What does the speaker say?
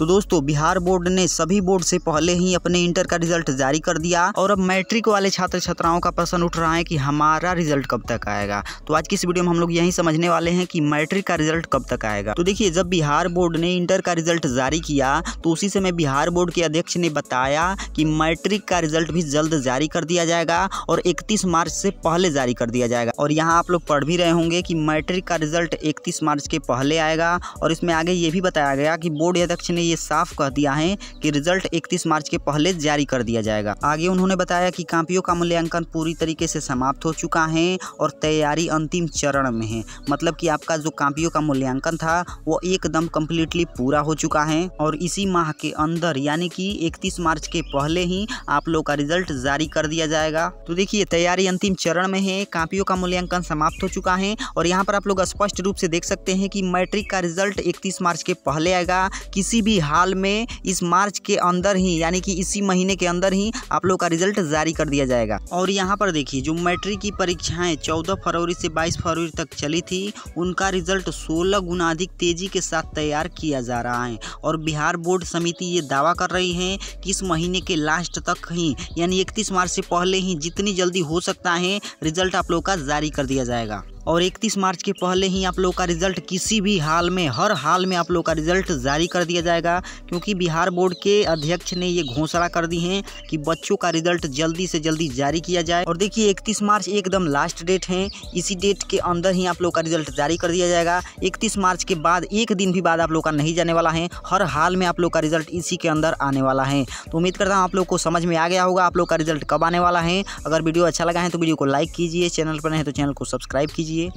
तो दोस्तों बिहार बोर्ड ने सभी बोर्ड से पहले ही अपने इंटर का रिजल्ट जारी कर दिया और अब मैट्रिक वाले छात्र छात्राओं का प्रश्न उठ रहा है कि हमारा रिजल्ट कब तक आएगा तो आज की इस वीडियो में हम लोग यही समझने वाले हैं कि मैट्रिक का रिजल्ट कब तक आएगा तो देखिए जब बिहार बोर्ड ने इंटर का रिजल्ट जारी किया तो उसी समय बिहार बोर्ड के अध्यक्ष ने बताया कि मैट्रिक का रिजल्ट भी जल्द जारी कर दिया जाएगा और इकतीस मार्च से पहले जारी कर दिया जाएगा और यहाँ आप लोग पढ़ भी रहे होंगे कि मैट्रिक का रिजल्ट इकतीस मार्च के पहले आएगा और इसमें आगे ये भी बताया गया कि बोर्ड अध्यक्ष ने ये साफ कह दिया है कि रिजल्ट 31 मार्च के पहले जारी कर दिया जाएगा आगे उन्होंने बताया कि कांपियों का मूल्यांकन पूरी तरीके से समाप्त हो चुका है और तैयारी अंतिम चरण में है मतलब कि आपका जो कांपियों का मूल्यांकन था वो एकदम कम्प्लीटली पूरा हो चुका है और इसी माह के अंदर यानी कि इकतीस मार्च के पहले ही आप लोग का रिजल्ट जारी कर दिया जाएगा तो देखिए तैयारी अंतिम चरण में है कांपियों का मूल्यांकन समाप्त हो चुका है और यहाँ पर आप लोग स्पष्ट रूप से देख सकते हैं कि मैट्रिक का रिजल्ट 31 मार्च के पहले आएगा किसी भी हाल में इस मार्च के अंदर ही यानी कि इसी महीने के अंदर ही आप लोग का रिजल्ट जारी कर दिया जाएगा और यहाँ पर देखिए जो मैट्रिक की परीक्षाएं चौदह फरवरी से बाईस फरवरी तक चली थी उनका रिजल्ट सोलह गुना अधिक तेजी के साथ तैयार किया जा रहा है और बिहार बोर्ड समिति ये दावा कर रही है कि इस महीने के लास्ट तक ही यानी इकतीस मार्च से पहले ही जितनी जल्दी हो सकता है रिजल्ट आप लोग का जारी कर दिया जाएगा और 31 मार्च के पहले ही आप लोग का रिजल्ट किसी भी हाल में हर हाल में आप लोग का रिजल्ट जारी कर दिया जाएगा क्योंकि बिहार बोर्ड के अध्यक्ष ने ये घोषणा कर दी है कि बच्चों का रिजल्ट जल्दी से जल्दी जारी किया जाए और देखिए इकतीस मार्च एकदम लास्ट डेट है इसी डेट के अंदर ही आप लोग का रिजल्ट जारी कर दिया जाएगा इकतीस मार्च के बाद एक दिन भी बाद आप लोग का नहीं जाने वाला है हर हाल में आप लोग का रिजल्ट इसी के अंदर आने वाला है तो उम्मीद करता हूँ आप लोग को समझ में आ गया होगा आप लोग का रिजल्ट कब आने वाला है अगर वीडियो अच्छा लगा है तो वीडियो को लाइक कीजिए चैनल पर नहीं तो चैनल को सब्सक्राइब कीजिए लिए